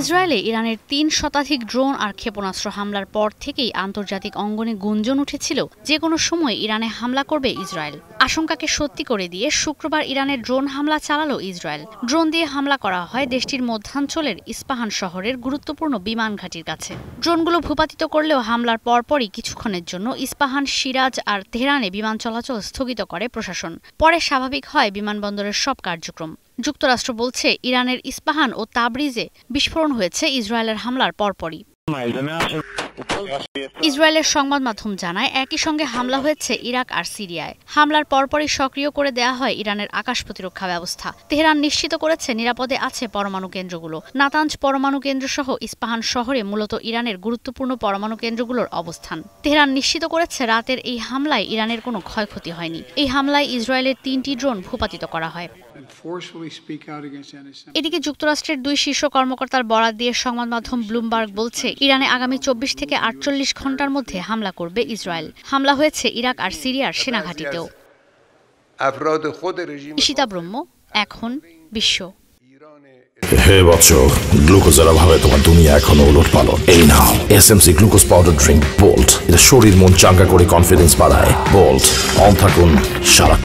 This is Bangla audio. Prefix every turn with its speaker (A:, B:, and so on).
A: ইসরায়েলে ইরানের তিন শতাধিক ড্রোন আর ক্ষেপণাস্ত্র হামলার পর থেকেই আন্তর্জাতিক অঙ্গনে গুঞ্জন উঠেছিল যে কোনো সময় ইরানে হামলা করবে ইসরায়েল আশঙ্কাকে সত্যি করে দিয়ে শুক্রবার ইরানের ড্রোন হামলা চালালো ইসরায়েল ড্রোন দিয়ে হামলা করা হয় দেশটির মধ্যাঞ্চলের ইস্পাহান শহরের গুরুত্বপূর্ণ বিমান ঘাঁটির কাছে ড্রোনগুলো ভূপাতিত করলেও হামলার পরপরই কিছুক্ষণের জন্য ইস্পাহান সিরাজ আর তেহরানে বিমান চলাচল স্থগিত করে প্রশাসন পরে স্বাভাবিক হয় বিমানবন্দরের সব কার্যক্রম যুক্তরাষ্ট্র বলছে ইরানের ইস্পাহান ও তাবরিজে বিস্ফোরণ হয়েছে ইসরায়েলের হামলার পরপরই ইসরায়েলের সংবাদ মাধ্যম জানায় একই সঙ্গে হামলা হয়েছে ইরাক আর সিরিয়ায় হামলার পরপরই সক্রিয় করে দেয়া হয় ইরানের আকাশ প্রতিরক্ষা ব্যবস্থা তেহরান নিশ্চিত করেছে নিরাপদে আছে পরমাণু কেন্দ্রগুলো নাতাঞ্জ পরমাণু কেন্দ্র সহ ইস্পাহান শহরে মূলত ইরানের গুরুত্বপূর্ণ পরমাণু কেন্দ্রগুলোর অবস্থান তেহরান নিশ্চিত করেছে রাতের এই হামলায় ইরানের কোনো ক্ষয়ক্ষতি হয়নি এই হামলায় ইসরায়েলের তিনটি ড্রোন ভূপাতিত করা হয় এদিকে যুক্তরাষ্ট্রের দুই শীর্ষ কর্মকর্তার বরাত দিয়ে সংবাদ মাধ্যম ব্লুমবার্গ বলছে ইরানে আগামী চব্বিশ থেকে আটচল্লিশ ঘন্টার মধ্যে হামলা করবে ইসরায়েল হামলা হয়েছে ইরাক আর সিরিয়ার সেনাঘাটিতেও ঈশিতা ব্রহ্ম এখন বিশ্ব হে বৎস গ্লুকোজের অভাবে ভাবে তোমার দুনিয়া এখনো উলট পালন এই নাও সি গ্লুকোজ পাউডার ড্রিঙ্ক বোল্ট এটা শরীর মন চাঙ্গা করে কনফিডেন্স বাড়ায় বোল্ট অন থাকুন সারা